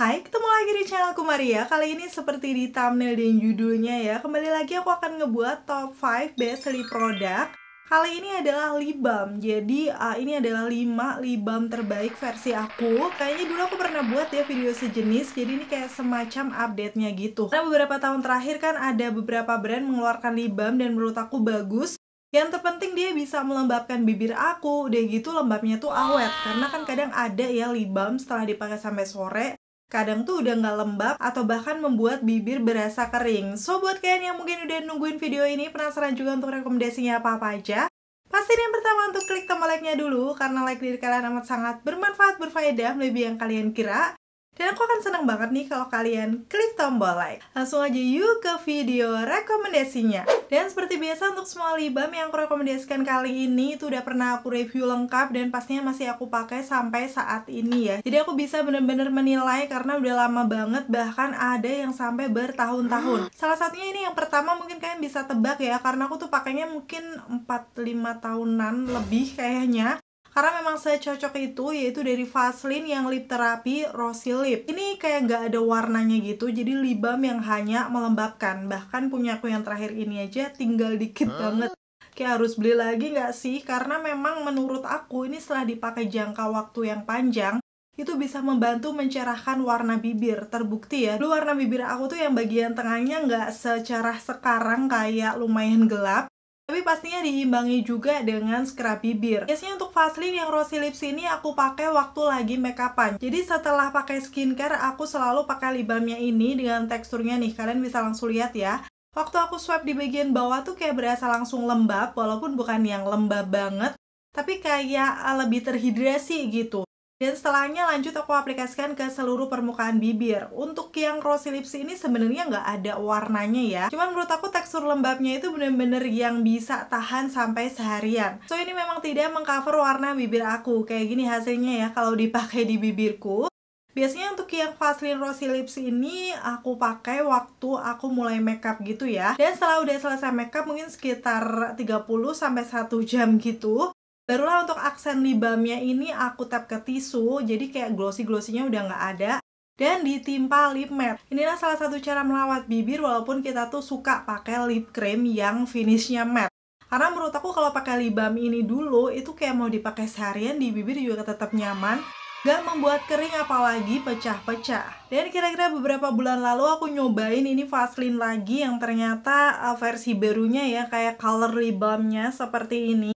Hai, ketemu lagi di channelku Maria Kali ini seperti di thumbnail dan judulnya ya Kembali lagi aku akan ngebuat top 5 best lip product Kali ini adalah lip balm Jadi uh, ini adalah 5 lip balm terbaik versi aku Kayaknya dulu aku pernah buat ya video sejenis Jadi ini kayak semacam update-nya gitu Karena beberapa tahun terakhir kan ada beberapa brand mengeluarkan lip balm Dan menurut aku bagus yang terpenting dia bisa melembabkan bibir aku, udah gitu lembabnya tuh awet. Karena kan kadang ada ya lip balm setelah dipakai sampai sore, kadang tuh udah nggak lembab atau bahkan membuat bibir berasa kering. So buat kalian yang mungkin udah nungguin video ini penasaran juga untuk rekomendasinya apa-apa aja, Pasti yang pertama untuk klik tombol like-nya dulu, karena like dari kalian amat sangat bermanfaat, berfaedah, lebih yang kalian kira. Dan aku akan senang banget nih kalau kalian klik tombol like. Langsung aja yuk ke video rekomendasinya. Dan seperti biasa untuk semua lip yang aku rekomendasikan kali ini itu udah pernah aku review lengkap dan pastinya masih aku pakai sampai saat ini ya. Jadi aku bisa bener-bener menilai karena udah lama banget bahkan ada yang sampai bertahun-tahun. Salah satunya ini yang pertama mungkin kalian bisa tebak ya karena aku tuh pakainya mungkin 4-5 tahunan lebih kayaknya karena memang saya cocok itu yaitu dari Vaseline yang lip terapi rosy lip ini kayak nggak ada warnanya gitu jadi lip balm yang hanya melembabkan bahkan punya aku yang terakhir ini aja tinggal dikit banget kayak harus beli lagi nggak sih karena memang menurut aku ini setelah dipakai jangka waktu yang panjang itu bisa membantu mencerahkan warna bibir terbukti ya dulu warna bibir aku tuh yang bagian tengahnya nggak secara sekarang kayak lumayan gelap tapi pastinya diimbangi juga dengan scrub bibir. Biasanya untuk Vaseline yang Rosy Lips ini aku pakai waktu lagi make upan. Jadi setelah pakai skincare, aku selalu pakai lip balmnya ini dengan teksturnya nih. Kalian bisa langsung lihat ya. Waktu aku swipe di bagian bawah tuh kayak berasa langsung lembab, walaupun bukan yang lembab banget, tapi kayak eh, lebih terhidrasi gitu. Dan setelahnya lanjut aku aplikasikan ke seluruh permukaan bibir. Untuk yang rosy lips ini sebenarnya nggak ada warnanya ya. Cuman menurut aku tekstur lembabnya itu bener-bener yang bisa tahan sampai seharian. So ini memang tidak mengcover warna bibir aku. Kayak gini hasilnya ya kalau dipakai di bibirku. Biasanya untuk yang Vaseline Rosy Lips ini aku pakai waktu aku mulai makeup gitu ya. Dan setelah udah selesai makeup mungkin sekitar 30 sampai 1 jam gitu. Barulah untuk aksen libamnya ini aku tap ke tisu, jadi kayak glossy glossinya udah nggak ada. Dan ditimpa lip matte. Inilah salah satu cara merawat bibir walaupun kita tuh suka pakai lip cream yang finishnya matte. Karena menurut aku kalau pakai lip balm ini dulu, itu kayak mau dipakai seharian di bibir juga tetap nyaman. Gak membuat kering apalagi pecah-pecah. Dan kira-kira beberapa bulan lalu aku nyobain ini Vaseline lagi yang ternyata eh, versi barunya ya kayak color lip balmnya seperti ini.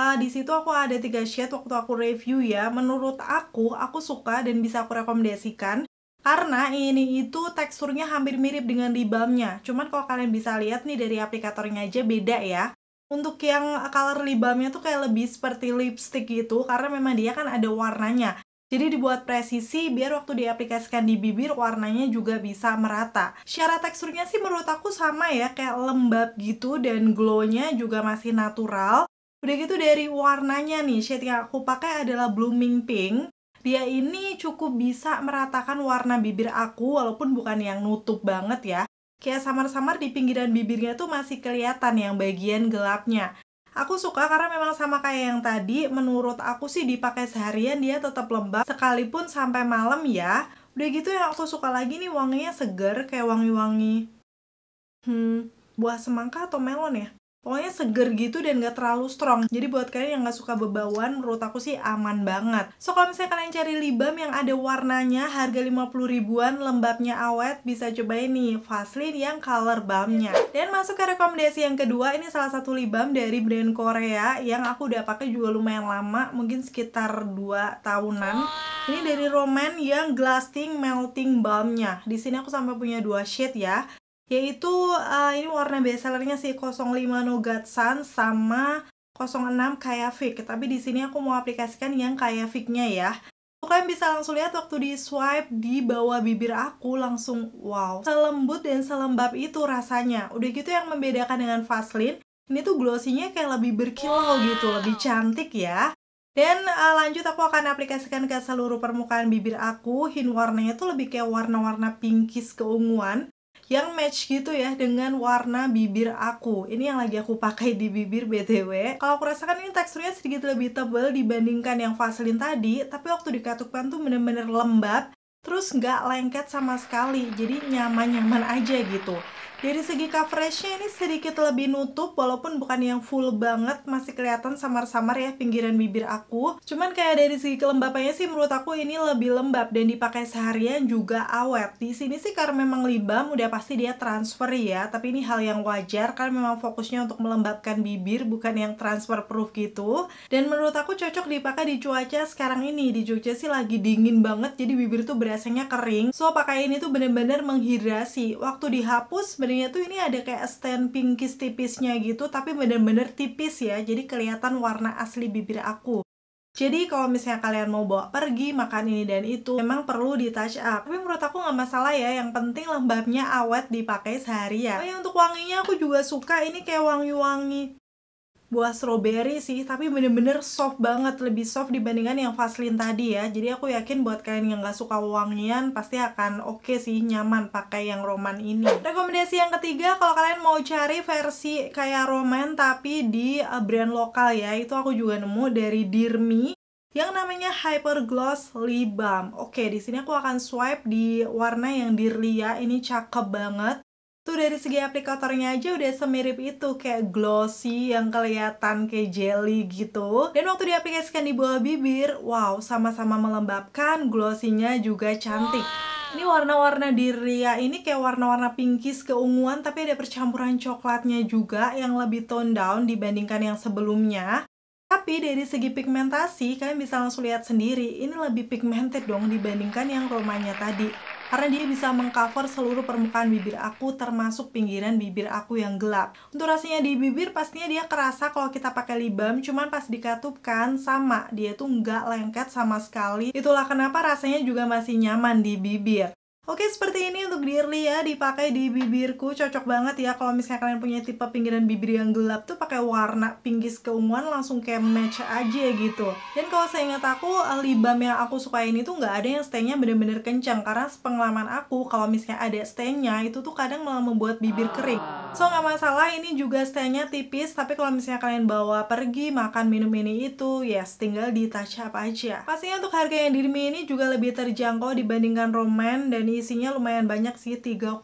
Uh, di situ aku ada tiga shade waktu aku review ya, menurut aku, aku suka dan bisa aku rekomendasikan, karena ini itu teksturnya hampir mirip dengan di balmnya, cuman kalau kalian bisa lihat nih dari aplikatornya aja beda ya. Untuk yang color lip balmnya tuh kayak lebih seperti lipstick gitu, karena memang dia kan ada warnanya. Jadi dibuat presisi biar waktu diaplikasikan di bibir warnanya juga bisa merata. Secara teksturnya sih menurut aku sama ya, kayak lembab gitu dan glow-nya juga masih natural. Udah gitu dari warnanya nih, shade yang aku pakai adalah blooming pink. Dia ini cukup bisa meratakan warna bibir aku walaupun bukan yang nutup banget ya. Kayak samar-samar di pinggiran bibirnya tuh masih kelihatan yang bagian gelapnya. Aku suka karena memang sama kayak yang tadi, menurut aku sih dipakai seharian dia tetap lembab sekalipun sampai malam ya. Udah gitu yang aku suka lagi nih wanginya seger kayak wangi-wangi. Hmm, buah semangka atau melon ya? Pokoknya seger gitu dan gak terlalu strong. Jadi buat kalian yang gak suka bebauan, menurut aku sih aman banget. So, kalau misalnya kalian cari lip balm yang ada warnanya, harga 50 ribuan, lembabnya awet, bisa cobain nih Vaseline yang color balmnya. Dan masuk ke rekomendasi yang kedua, ini salah satu lip balm dari brand Korea yang aku udah pakai juga lumayan lama, mungkin sekitar 2 tahunan. Ini dari Roman yang Glasting Melting Balmnya. Di sini aku sampai punya dua shade ya yaitu uh, ini warna bestsellernya sih 05 Nougat Sun sama 06 Kaya Fig tapi di sini aku mau aplikasikan yang Kaya Fig-nya ya kalian bisa langsung lihat waktu di swipe di bawah bibir aku langsung wow selembut dan selembab itu rasanya udah gitu yang membedakan dengan Vaseline ini tuh glossy-nya kayak lebih berkilau gitu lebih cantik ya dan uh, lanjut aku akan aplikasikan ke seluruh permukaan bibir aku hin warnanya tuh lebih kayak warna-warna pinkish keunguan yang match gitu ya dengan warna bibir aku ini yang lagi aku pakai di bibir BTW kalau aku rasakan ini teksturnya sedikit lebih tebal dibandingkan yang Vaseline tadi tapi waktu dikatukan tuh bener-bener lembab terus nggak lengket sama sekali jadi nyaman-nyaman aja gitu dari segi coveragenya ini sedikit lebih nutup walaupun bukan yang full banget masih kelihatan samar-samar ya pinggiran bibir aku. Cuman kayak dari segi kelembapannya sih menurut aku ini lebih lembab dan dipakai seharian juga awet. Di sini sih karena memang libam udah pasti dia transfer ya, tapi ini hal yang wajar karena memang fokusnya untuk melembabkan bibir bukan yang transfer proof gitu. Dan menurut aku cocok dipakai di cuaca sekarang ini. Di Jogja sih lagi dingin banget jadi bibir tuh berasanya kering. So pakai ini tuh bener-bener menghidrasi. Waktu dihapus bener sebenarnya tuh ini ada kayak stand pinkis tipisnya gitu tapi bener-bener tipis ya jadi kelihatan warna asli bibir aku jadi kalau misalnya kalian mau bawa pergi makan ini dan itu memang perlu di touch up. Tapi menurut aku nggak masalah ya, yang penting lembabnya awet dipakai seharian. Oh ya untuk wanginya aku juga suka ini kayak wangi-wangi buah strawberry sih tapi bener-bener soft banget lebih soft dibandingkan yang Vaseline tadi ya jadi aku yakin buat kalian yang gak suka wangian pasti akan oke okay sih nyaman pakai yang Roman ini rekomendasi yang ketiga kalau kalian mau cari versi kayak Roman tapi di eh, brand lokal ya itu aku juga nemu dari Dirmi yang namanya Hyper Gloss Lip Balm. Oke, di sini aku akan swipe di warna yang Dirlia ini cakep banget Tuh dari segi aplikatornya aja udah semirip itu kayak glossy yang kelihatan kayak jelly gitu. Dan waktu diaplikasikan di bawah bibir, wow sama-sama melembabkan, glossinya juga cantik. Ini warna-warna di Ria ini kayak warna-warna pinkish keunguan tapi ada percampuran coklatnya juga yang lebih toned down dibandingkan yang sebelumnya. Tapi dari segi pigmentasi, kalian bisa langsung lihat sendiri, ini lebih pigmented dong dibandingkan yang romanya tadi karena dia bisa mengcover seluruh permukaan bibir aku termasuk pinggiran bibir aku yang gelap. Untuk rasanya di bibir pastinya dia kerasa kalau kita pakai lip balm cuman pas dikatupkan sama dia tuh nggak lengket sama sekali. Itulah kenapa rasanya juga masih nyaman di bibir. Oke seperti ini untuk dearly ya dipakai di bibirku cocok banget ya kalau misalnya kalian punya tipe pinggiran bibir yang gelap tuh pakai warna pinkish keunguan langsung kayak match aja gitu dan kalau saya ingat aku lip balm yang aku ini tuh nggak ada yang stainnya bener-bener kencang karena pengalaman aku kalau misalnya ada stainnya itu tuh kadang malah membuat bibir kering so nggak masalah ini juga stainnya tipis tapi kalau misalnya kalian bawa pergi makan minum ini itu ya yes, tinggal di touch up aja pastinya untuk harga yang di ini juga lebih terjangkau dibandingkan Roman dan isinya lumayan banyak sih 3,5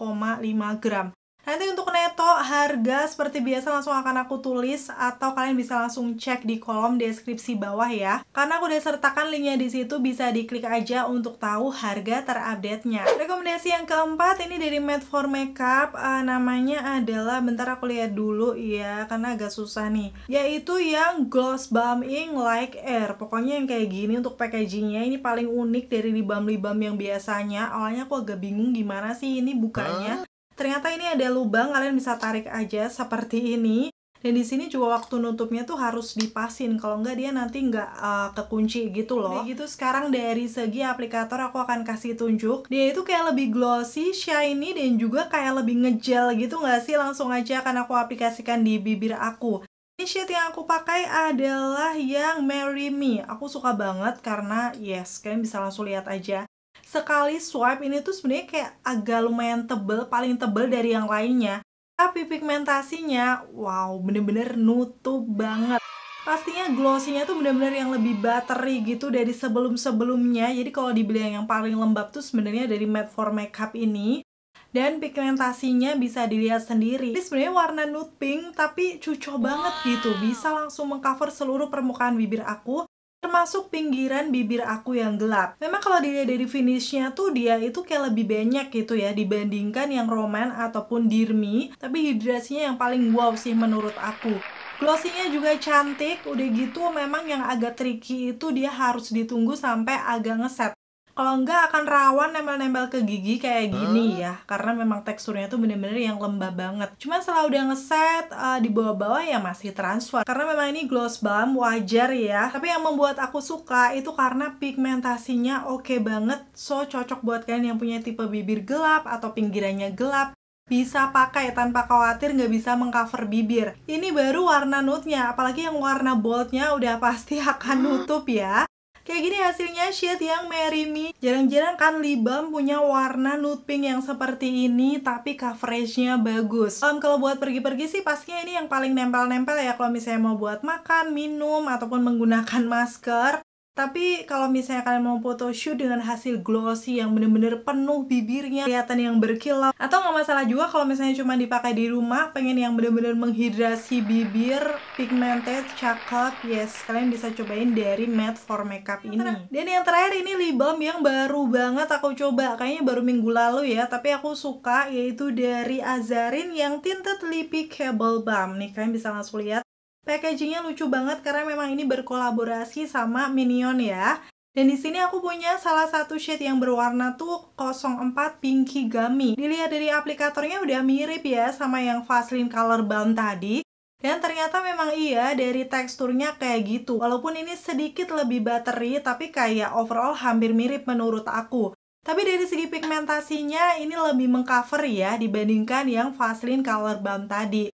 gram Nanti untuk neto harga seperti biasa langsung akan aku tulis atau kalian bisa langsung cek di kolom deskripsi bawah ya. Karena aku udah sertakan linknya di situ bisa diklik aja untuk tahu harga terupdate-nya. Rekomendasi yang keempat ini dari Made for Makeup uh, namanya adalah bentar aku lihat dulu ya karena agak susah nih. Yaitu yang gloss balming like air. Pokoknya yang kayak gini untuk packagingnya ini paling unik dari libam balm yang biasanya. Awalnya aku agak bingung gimana sih ini bukanya. Huh? ternyata ini ada lubang kalian bisa tarik aja seperti ini dan di sini juga waktu nutupnya tuh harus dipasin kalau nggak dia nanti nggak uh, kekunci gitu loh. Jadi gitu sekarang dari segi aplikator aku akan kasih tunjuk dia itu kayak lebih glossy, shiny dan juga kayak lebih ngejel gitu nggak sih langsung aja akan aku aplikasikan di bibir aku. Ini shade yang aku pakai adalah yang Mary Me. Aku suka banget karena yes, kalian bisa langsung lihat aja sekali swipe ini tuh sebenarnya kayak agak lumayan tebel, paling tebel dari yang lainnya. Tapi pigmentasinya, wow, bener-bener nutup banget. Pastinya glossy-nya tuh bener-bener yang lebih buttery gitu dari sebelum-sebelumnya. Jadi kalau dibilang yang paling lembab tuh sebenarnya dari Matte for Makeup ini dan pigmentasinya bisa dilihat sendiri. Ini sebenarnya warna nude pink tapi cucok banget gitu, bisa langsung mengcover seluruh permukaan bibir aku termasuk pinggiran bibir aku yang gelap. Memang kalau dilihat dari finishnya tuh dia itu kayak lebih banyak gitu ya dibandingkan yang Roman ataupun Dirmi, tapi hidrasinya yang paling wow sih menurut aku. Glossingnya juga cantik, udah gitu memang yang agak tricky itu dia harus ditunggu sampai agak ngeset kalau enggak akan rawan nempel-nempel ke gigi kayak gini hmm. ya karena memang teksturnya tuh bener-bener yang lembab banget cuman setelah udah ngeset uh, di bawah-bawah ya masih transfer karena memang ini gloss balm wajar ya tapi yang membuat aku suka itu karena pigmentasinya oke okay banget so cocok buat kalian yang punya tipe bibir gelap atau pinggirannya gelap bisa pakai tanpa khawatir nggak bisa mengcover bibir. Ini baru warna nude-nya, apalagi yang warna bold-nya udah pasti akan ah. nutup ya. Kayak gini hasilnya shade yang Mary Me. Jarang-jarang kan lip punya warna nude pink yang seperti ini tapi coveragenya bagus. Um, kalau buat pergi-pergi sih pastinya ini yang paling nempel-nempel ya kalau misalnya mau buat makan, minum, ataupun menggunakan masker. Tapi kalau misalnya kalian mau foto shoot dengan hasil glossy yang bener-bener penuh bibirnya, kelihatan yang berkilau, atau nggak masalah juga kalau misalnya cuma dipakai di rumah, pengen yang bener-bener menghidrasi bibir, pigmented, cakep, yes, kalian bisa cobain dari matte for makeup ini. Nah. Dan yang terakhir ini lip balm yang baru banget aku coba, kayaknya baru minggu lalu ya, tapi aku suka yaitu dari Azarin yang tinted lippy cable balm. Nih kalian bisa langsung lihat Packagingnya lucu banget karena memang ini berkolaborasi sama Minion ya. Dan di sini aku punya salah satu shade yang berwarna tuh 04 Pinky Gummy. Dilihat dari aplikatornya udah mirip ya sama yang Vaseline Color Balm tadi. Dan ternyata memang iya dari teksturnya kayak gitu. Walaupun ini sedikit lebih buttery tapi kayak overall hampir mirip menurut aku. Tapi dari segi pigmentasinya ini lebih mengcover ya dibandingkan yang Vaseline Color Balm tadi.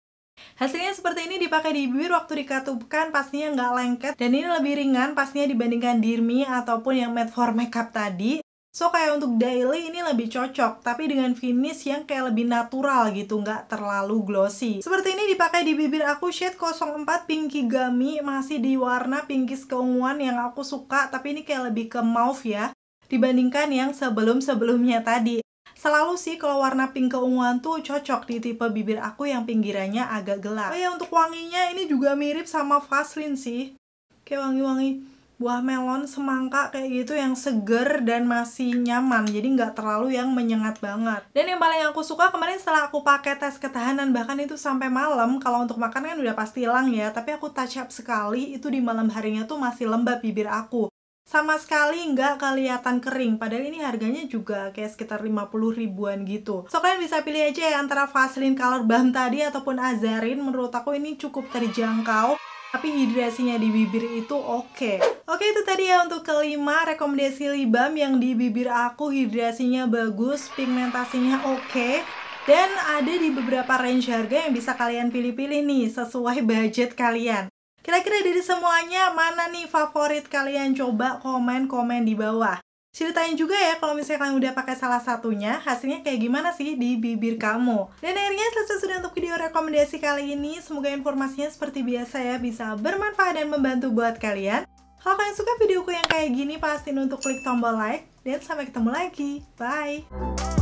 Hasilnya seperti ini dipakai di bibir waktu dikatupkan pastinya nggak lengket dan ini lebih ringan pastinya dibandingkan dirmi ataupun yang matte for makeup tadi. So kayak untuk daily ini lebih cocok, tapi dengan finish yang kayak lebih natural gitu, nggak terlalu glossy. Seperti ini dipakai di bibir aku shade 04 Pinky Gummy, masih di warna pinkish keunguan yang aku suka, tapi ini kayak lebih ke mauve ya, dibandingkan yang sebelum-sebelumnya tadi. Selalu sih kalau warna pink keunguan tuh cocok di tipe bibir aku yang pinggirannya agak gelap. Oh ya untuk wanginya ini juga mirip sama Vaseline sih. Kayak wangi-wangi buah melon, semangka kayak gitu yang seger dan masih nyaman jadi nggak terlalu yang menyengat banget dan yang paling aku suka kemarin setelah aku pakai tes ketahanan bahkan itu sampai malam kalau untuk makan kan udah pasti hilang ya tapi aku touch up sekali itu di malam harinya tuh masih lembab bibir aku sama sekali nggak kelihatan kering padahal ini harganya juga kayak sekitar 50 ribuan gitu so kalian bisa pilih aja ya antara Vaseline Color Balm tadi ataupun Azarin menurut aku ini cukup terjangkau tapi hidrasinya di bibir itu oke okay. Oke itu tadi ya untuk kelima rekomendasi lip balm yang di bibir aku hidrasinya bagus, pigmentasinya oke okay. Dan ada di beberapa range harga yang bisa kalian pilih-pilih nih sesuai budget kalian Kira-kira dari semuanya mana nih favorit kalian? Coba komen-komen di bawah. Ceritain juga ya kalau misalnya kalian udah pakai salah satunya, hasilnya kayak gimana sih di bibir kamu. Dan akhirnya selesai sudah untuk video rekomendasi kali ini. Semoga informasinya seperti biasa ya bisa bermanfaat dan membantu buat kalian. Kalau kalian suka videoku yang kayak gini, pastiin untuk klik tombol like. Dan sampai ketemu lagi. Bye!